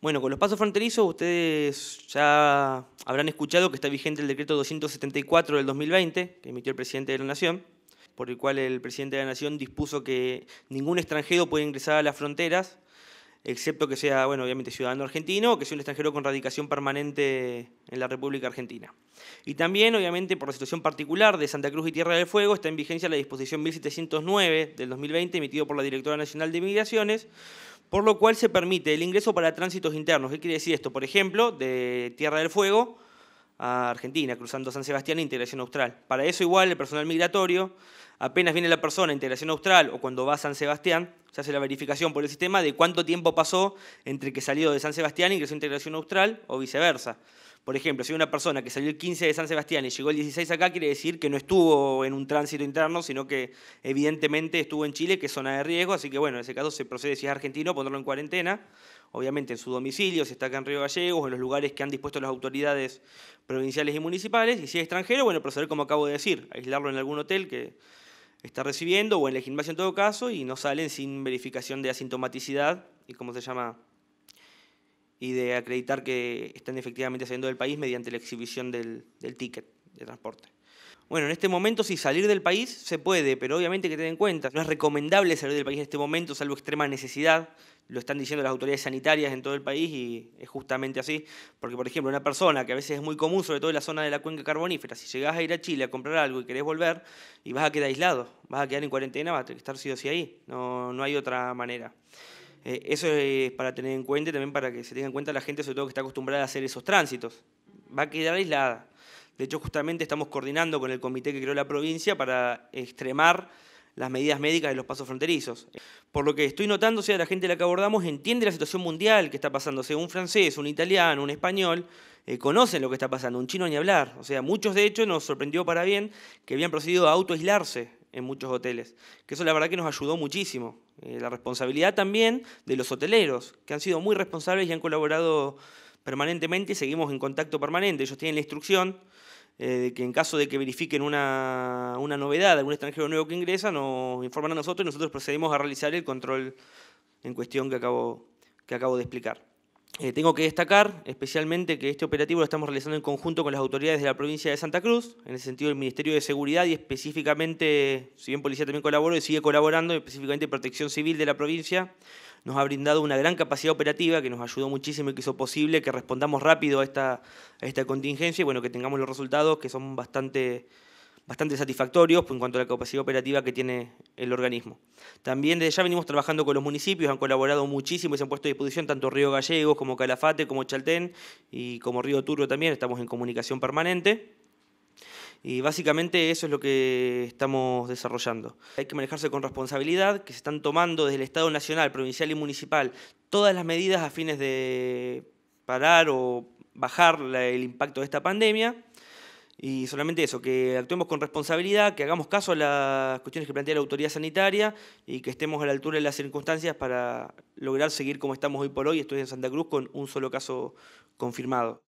Bueno, con los pasos fronterizos ustedes ya habrán escuchado que está vigente el decreto 274 del 2020 que emitió el presidente de la Nación, por el cual el presidente de la Nación dispuso que ningún extranjero puede ingresar a las fronteras, excepto que sea, bueno, obviamente ciudadano argentino o que sea un extranjero con radicación permanente en la República Argentina. Y también, obviamente, por la situación particular de Santa Cruz y Tierra del Fuego, está en vigencia la disposición 1709 del 2020 emitido por la Directora Nacional de Migraciones, por lo cual se permite el ingreso para tránsitos internos. ¿Qué quiere decir esto? Por ejemplo, de Tierra del Fuego a Argentina, cruzando San Sebastián e integración austral. Para eso igual el personal migratorio, apenas viene la persona a integración austral o cuando va a San Sebastián, se hace la verificación por el sistema de cuánto tiempo pasó entre que salió de San Sebastián e ingresó a integración austral o viceversa. Por ejemplo, si hay una persona que salió el 15 de San Sebastián y llegó el 16 acá, quiere decir que no estuvo en un tránsito interno, sino que evidentemente estuvo en Chile, que es zona de riesgo, así que bueno, en ese caso se procede, si es argentino, ponerlo en cuarentena, obviamente en su domicilio, si está acá en Río Gallegos, en los lugares que han dispuesto las autoridades provinciales y municipales, y si es extranjero, bueno, proceder como acabo de decir, aislarlo en algún hotel que está recibiendo, o en la gimnasia en todo caso, y no salen sin verificación de asintomaticidad y cómo se llama y de acreditar que están efectivamente saliendo del país mediante la exhibición del, ticket de transporte. Bueno, en este momento si salir del país se puede, pero obviamente que te en cuenta, no es recomendable salir del país en este momento, salvo extrema necesidad. Lo están diciendo las autoridades sanitarias en todo el país y es justamente así. Porque, por ejemplo, una persona que a veces es muy común, sobre todo en la zona de la cuenca carbonífera, si llegás a ir a Chile a comprar algo y querés volver, y vas a quedar aislado, vas a quedar en cuarentena, vas a tener que estar sido o ahí. No, no hay otra manera. Eh, eso es para tener en cuenta y también para que se tenga en cuenta la gente, sobre todo que está acostumbrada a hacer esos tránsitos. Va a quedar aislada. De hecho, justamente estamos coordinando con el comité que creó la provincia para extremar las medidas médicas de los pasos fronterizos. Por lo que estoy notando, sea, la gente a la que abordamos entiende la situación mundial que está pasando. un francés, un italiano, un español, eh, conocen lo que está pasando, un chino ni hablar. O sea, muchos de hecho nos sorprendió para bien que habían procedido a autoaislarse en muchos hoteles. Que eso la verdad que nos ayudó muchísimo. Eh, la responsabilidad también de los hoteleros, que han sido muy responsables y han colaborado permanentemente y seguimos en contacto permanente. Ellos tienen la instrucción eh, de que en caso de que verifiquen una, una novedad, algún extranjero nuevo que ingresa, nos informan a nosotros y nosotros procedimos a realizar el control en cuestión que acabo, que acabo de explicar. Eh, tengo que destacar especialmente que este operativo lo estamos realizando en conjunto con las autoridades de la provincia de Santa Cruz, en el sentido del Ministerio de Seguridad y específicamente, si bien Policía también colaboró y sigue colaborando, específicamente Protección Civil de la provincia, nos ha brindado una gran capacidad operativa que nos ayudó muchísimo y que hizo posible que respondamos rápido a esta, a esta contingencia y bueno, que tengamos los resultados que son bastante bastante satisfactorios en cuanto a la capacidad operativa que tiene el organismo. También desde ya venimos trabajando con los municipios, han colaborado muchísimo y se han puesto a disposición tanto Río Gallegos como Calafate, como Chaltén y como Río Turro también, estamos en comunicación permanente. Y básicamente eso es lo que estamos desarrollando. Hay que manejarse con responsabilidad, que se están tomando desde el Estado Nacional, Provincial y Municipal todas las medidas a fines de parar o bajar el impacto de esta pandemia y solamente eso, que actuemos con responsabilidad, que hagamos caso a las cuestiones que plantea la autoridad sanitaria y que estemos a la altura de las circunstancias para lograr seguir como estamos hoy por hoy. Estoy en Santa Cruz con un solo caso confirmado.